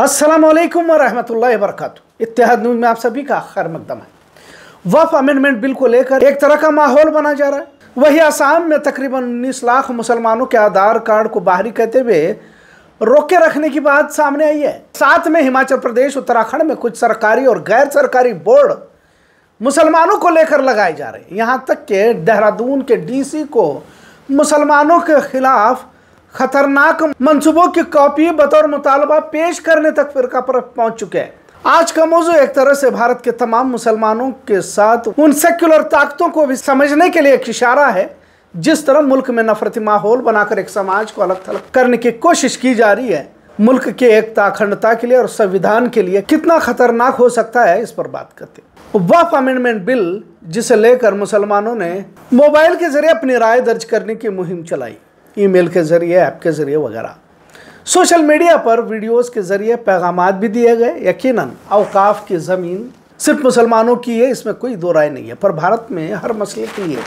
असलम वरहमल वर्क इतिहाद न्यूज में आप सभी का खैर मकदम है वफ अमेंडमेंट बिल को लेकर एक तरह का माहौल बना जा रहा है वही आसाम में तकरीबन उन्नीस लाख मुसलमानों के आधार कार्ड को बाहरी कहते हुए रोके रखने की बात सामने आई है साथ में हिमाचल प्रदेश उत्तराखंड में कुछ सरकारी और गैर सरकारी बोर्ड मुसलमानों को लेकर लगाए जा रहे हैं यहाँ तक के देहरादून के डी को मुसलमानों के खिलाफ खतरनाक मंसूबों की कॉपी बतौर मुतालबा पेश करने तक फिर पर पहुंच चुके हैं आज का मौजू एक तरह से भारत के तमाम मुसलमानों के साथ उन सेक्युलर ताकतों को भी समझने के लिए एक इशारा है जिस तरह मुल्क में नफरती माहौल बनाकर एक समाज को अलग थलग करने की कोशिश की जा रही है मुल्क के एकता अखंडता के लिए और संविधान के लिए कितना खतरनाक हो सकता है इस पर बात करते वफ अमेंडमेंट बिल जिसे लेकर मुसलमानों ने मोबाइल के जरिए अपनी राय दर्ज करने की मुहिम चलाई ईमेल के ज़रिए ऐप के ज़रिए वगैरह सोशल मीडिया पर वीडियोस के ज़रिए पैगाम भी दिए गए यकीनन अवकाफ की ज़मीन सिर्फ मुसलमानों की है इसमें कोई दो राय नहीं है पर भारत में हर मसले के लिए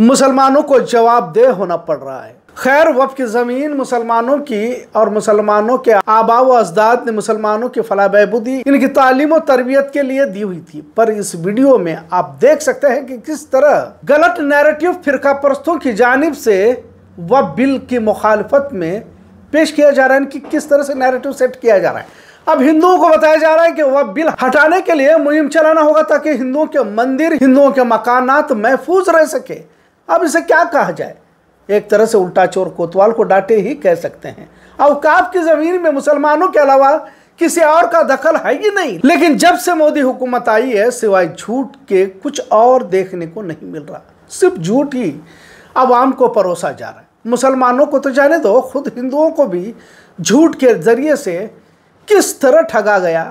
मुसलमानों को जवाबदेह होना पड़ रहा है खैर वफ की ज़मीन मुसलमानों की और मुसलमानों के आबा व अजदाद ने मुसलमानों की फला बहबूदी इनकी तालीम और तरबियत के लिए दी हुई थी पर इस वीडियो में आप देख सकते हैं कि किस तरह गलत नैरेटिव फिरका परस्तों की जानब से व बिल की मुखालफत में पेश किया जा रहा है कि किस तरह से नैरेटिव सेट किया जा रहा है अब हिंदुओं को बताया जा रहा है कि वह बिल हटाने के लिए मुहिम चलाना होगा ताकि हिंदुओं के मंदिर हिंदुओं के मकानात महफूज रह सके अब इसे क्या कहा जाए एक तरह से उल्टा चोर कोतवाल को डांटे ही कह सकते हैं अवकाफ की ज़मीन में मुसलमानों के अलावा किसी और का दखल है ही नहीं लेकिन जब से मोदी हुकूमत आई है सिवाय झूठ के कुछ और देखने को नहीं मिल रहा सिर्फ झूठ ही अवाम को परोसा जा रहा है मुसलमानों को तो जाने दो खुद हिंदुओं को भी झूठ के ज़रिए से किस तरह ठगा गया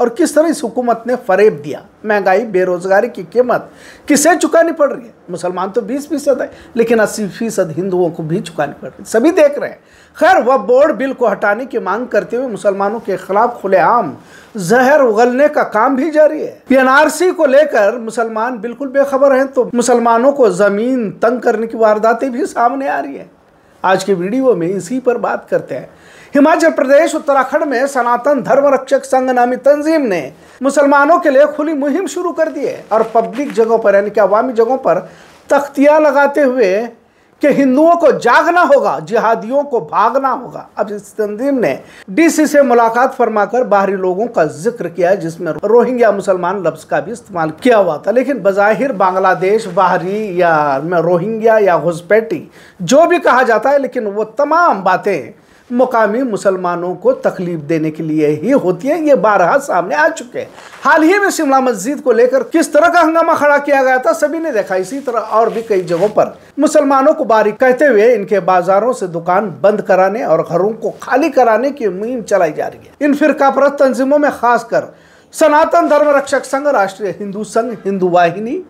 और किस तरह इस हुकूमत ने फरेब दिया महंगाई बेरोजगारी की कीमत किसे चुकानी पड़ रही है मुसलमान तो 20 फीसद है लेकिन 80 फीसद हिंदुओं को भी चुकानी पड़ रही है सभी देख रहे हैं खैर वह बोर्ड बिल को हटाने की मांग करते हुए मुसलमानों के खिलाफ खुलेआम जहर उगलने का काम भी जारी है पीएनआरसी को लेकर मुसलमान बिल्कुल बेखबर हैं तो मुसलमानों को जमीन तंग करने की वारदातें भी सामने आ रही है आज के वीडियो में इसी पर बात करते हैं हिमाचल प्रदेश उत्तराखंड में सनातन धर्म रक्षक संघ नामी तंजीम ने मुसलमानों के लिए खुली मुहिम शुरू कर दी है और पब्लिक जगहों पर यानी कि अवामी जगहों पर तख्तियां लगाते हुए कि हिंदुओं को जागना होगा जिहादियों को भागना होगा अब इस तंजीम ने डीसी से मुलाकात फरमाकर बाहरी लोगों का जिक्र किया जिसमें रोहिंग्या मुसलमान लफ्ज का भी इस्तेमाल किया हुआ था लेकिन बज़ाहिर बांग्लादेश बाहरी या रोहिंग्या या घुसपैठी जो भी कहा जाता है लेकिन वो तमाम बातें मुकामी मुसलमानों को तकलीफ देने के लिए ही होती है ये बारह सामने आ चुके हैं हाल ही में शिमला मस्जिद को लेकर किस तरह का हंगामा खड़ा किया गया था सभी ने देखा इसी तरह और भी कई जगहों पर मुसलमानों को बारी कहते हुए इनके बाजारों से दुकान बंद कराने और घरों को खाली कराने की मुहिम चलाई जा रही है इन फिरकापरस्त तंजीमों में खासकर सनातन धर्म रक्षक संघ राष्ट्रीय हिंदू संघ हिंदू वाहिनी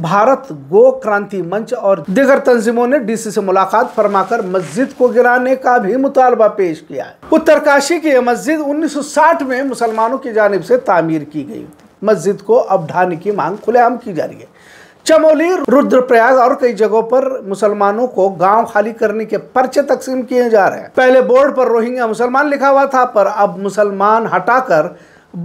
भारत गो क्रांति मंच और दिगर तंजीमों ने डीसी से मुलाकात फरमाकर मस्जिद को गिराने का भी मुतालबा पेश किया है उत्तरकाशी की यह मस्जिद 1960 में मुसलमानों की जानब से तामीर की गई थी मस्जिद को अब ढाने की मांग खुलेआम की जा रही है चमोली रुद्रप्रयाग और कई जगहों पर मुसलमानों को गांव खाली करने के पर्चे तकसीम किए जा रहे हैं पहले बोर्ड पर रोहिंग्या मुसलमान लिखा हुआ था पर अब मुसलमान हटाकर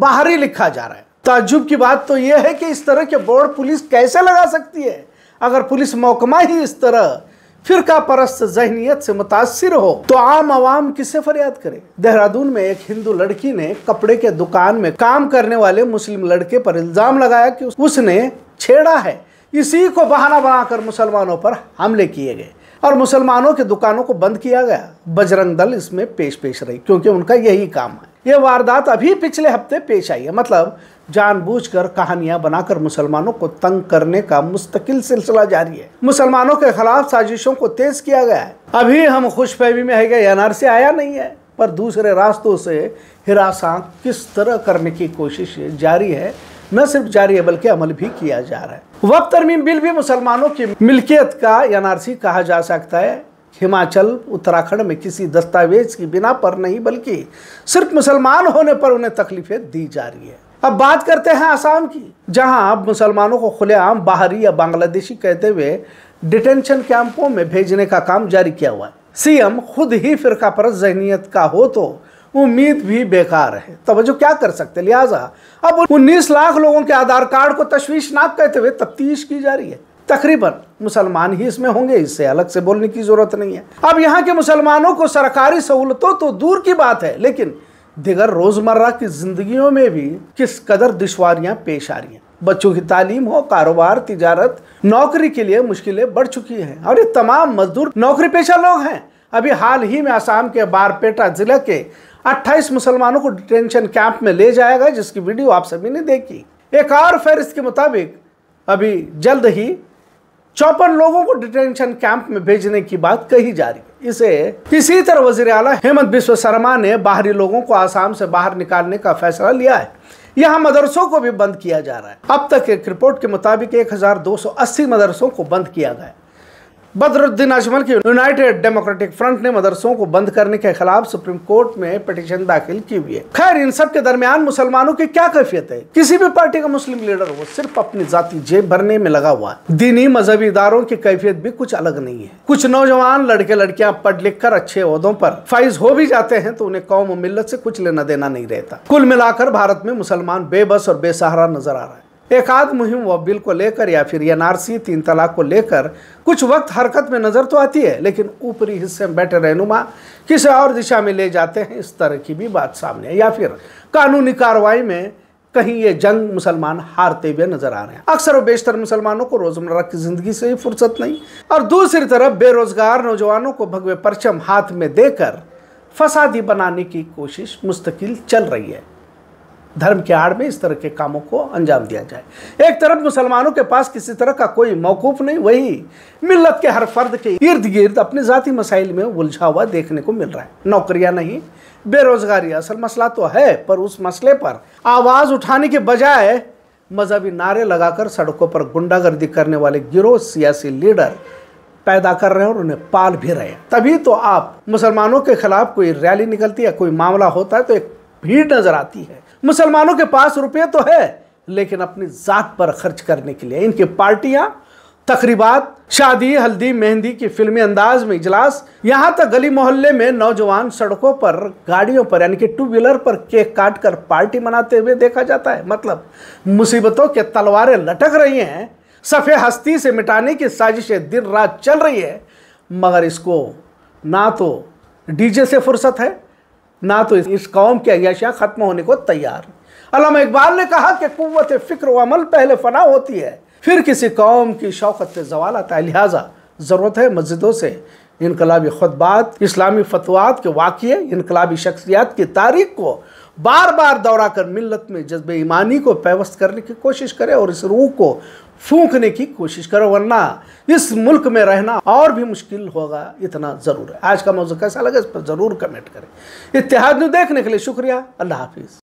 बाहरी लिखा जा रहा है ताजुब की बात तो यह है कि इस तरह के बोर्ड पुलिस कैसे लगा सकती है अगर पुलिस मौकमा ही इस तरह फिर का परस्त जहनीत से मुतासर हो तो आम आवाम किसे फरियाद करे देहरादून में एक हिंदू लड़की ने कपड़े के दुकान में काम करने वाले मुस्लिम लड़के पर इल्ज़ाम लगाया कि उसने छेड़ा है इसी को बहाना बनाकर मुसलमानों पर हमले किए गए और मुसलमानों के दुकानों को बंद किया गया बजरंग दल इसमें पेश पेश रही क्योंकि उनका यही काम है ये वारदात अभी पिछले हफ्ते पेश आई है मतलब जानबूझकर कहानियां बनाकर मुसलमानों को तंग करने का मुस्तकिल सिलसिला जारी है मुसलमानों के खिलाफ साजिशों को तेज किया गया है अभी हम खुशफहमी में है गए एनआरसी आया नहीं है पर दूसरे रास्तों से हिरासा किस तरह करने की कोशिश जारी है न सिर्फ जारी है बल्कि अमल भी किया जा रहा है वक्त तरमीम बिल भी मुसलमानों की मिल्कियत का एनआरसी कहा जा सकता है हिमाचल उत्तराखंड में किसी दस्तावेज की बिना पर नहीं बल्कि सिर्फ मुसलमान होने पर उन्हें तकलीफें दी जा रही है अब बात करते हैं आसाम की जहां अब मुसलमानों को खुलेआम बाहरी या बांग्लादेशी कहते हुए डिटेंशन कैंपों में भेजने का काम जारी किया हुआ है सीएम खुद ही फिरका पर जहनीत का हो तो उम्मीद भी बेकार है तवज्जो क्या कर सकते लिहाजा अब 19 लाख लोगों के आधार कार्ड को तश्वीशनाक कहते हुए तफ्तीश की जा रही है तकरीबन मुसलमान ही इसमें होंगे इससे अलग से बोलने की ज़रूरत नहीं है अब यहाँ के मुसलमानों को सरकारी सहूलतों तो दूर की बात है लेकिन दिगर रोज़मर्रा की ज़िंदगियों में भी किस कदर दुशवारियां पेश आ रही हैं बच्चों की तालीम हो कारोबार तिजारत नौकरी के लिए मुश्किलें बढ़ चुकी हैं और ये तमाम मजदूर नौकरी पेशा लोग हैं अभी हाल ही में आसाम के बारपेटा ज़िला के 28 मुसलमानों को डिटेंशन कैंप में ले जाएगा जिसकी वीडियो आप सभी ने देखी एक और फहरिस्त के मुताबिक अभी जल्द ही चौपन लोगों को डिटेंशन कैंप में भेजने की बात कही जा रही है इसे इसी तरह वजीर अला हेमंत बिश्व शर्मा ने बाहरी लोगों को आसाम से बाहर निकालने का फैसला लिया है यहाँ मदरसों को भी बंद किया जा रहा है अब तक एक रिपोर्ट के मुताबिक 1280 मदरसों को बंद किया गया बदरुद्दीन अजमल की यूनाइटेड डेमोक्रेटिक फ्रंट ने मदरसों को बंद करने के खिलाफ सुप्रीम कोर्ट में पिटिशन दाखिल की हुई है खैर इन सब के दरमियान मुसलमानों की क्या कैफियत है किसी भी पार्टी का मुस्लिम लीडर वो सिर्फ अपनी जाति जेब भरने में लगा हुआ है दीनी मजहबी इदारों की कैफियत भी कुछ अलग नहीं है कुछ नौजवान लड़के लड़कियाँ पढ़ लिख कर अच्छे अहदों पर फाइज हो भी जाते हैं तो उन्हें कौम मिल्लत से कुछ लेना देना नहीं रहता कुल मिलाकर भारत में मुसलमान बेबस और बेसहारा नजर आ रहा है एक आध मुहिम व बिल को लेकर या फिर एनआरसी तीन तलाक को लेकर कुछ वक्त हरकत में नज़र तो आती है लेकिन ऊपरी हिस्से में बैठे रहनुमा किसी और दिशा में ले जाते हैं इस तरह की भी बात सामने या फिर कानूनी कार्रवाई में कहीं ये जंग मुसलमान हारते हुए नजर आ रहे हैं अक्सर और बेशतर मुसलमानों को रोजमर्रा की जिंदगी से ही फुर्सत नहीं और दूसरी तरफ बेरोजगार नौजवानों को भगवे परचम हाथ में देकर फसादी बनाने की कोशिश मुस्तकिल चल रही है धर्म के आड़ में इस तरह के कामों को अंजाम दिया जाए एक तरफ मुसलमानों के पास किसी तरह का कोई मौकूफ नहीं वही मिल्लत के हर फर्द के इर्द गिर्द अपने जाति मसाइल में उलझा हुआ देखने को मिल रहा है नौकरियां नहीं बेरोजगारी असल मसला तो है पर उस मसले पर आवाज़ उठाने के बजाय मजहबी नारे लगाकर सड़कों पर गुंडागर्दी करने वाले गिरोह सियासी लीडर पैदा कर रहे हैं और उन्हें पाल भी रहे हैं तभी तो आप मुसलमानों के खिलाफ कोई रैली निकलती है कोई मामला होता है तो एक भीड़ नज़र आती है मुसलमानों के पास रुपये तो है लेकिन अपनी ज़ात पर खर्च करने के लिए इनकी पार्टियां तकरीबात शादी हल्दी मेहंदी की फिल्मी अंदाज में इजलास यहां तक गली मोहल्ले में नौजवान सड़कों पर गाड़ियों पर यानी कि टू व्हीलर पर केक काट कर पार्टी मनाते हुए देखा जाता है मतलब मुसीबतों के तलवारें लटक रही हैं सफ़े हस्ती से मिटाने की साजिशें दिन रात चल रही है मगर इसको ना तो डीजे से फुर्सत है ना तो इस कौम की अयाशियाँ ख़त्म होने को तैयार अलामा इकबाल ने कहा कि कुत फ़िक्र व अमल पहले फ़ना होती है फिर किसी कौम की शौकत जवाल आता है लिहाजा ज़रूरत है मस्जिदों से इनकलाबी खुतबात इस्लामी फतवात के वाक़ इनकलाबी शख्सियात की तारीख को बार बार दौरा कर मिलत में जज्ब ईमानी को पैवस्त करने की कोशिश करें और इस रूह को फूंकने की कोशिश करो वरना इस मुल्क में रहना और भी मुश्किल होगा इतना ज़रूर है आज का मौजूद कैसा लगा इस पर ज़रूर कमेंट करें इतिहाद में देखने के लिए शुक्रिया अल्लाह हाफिज़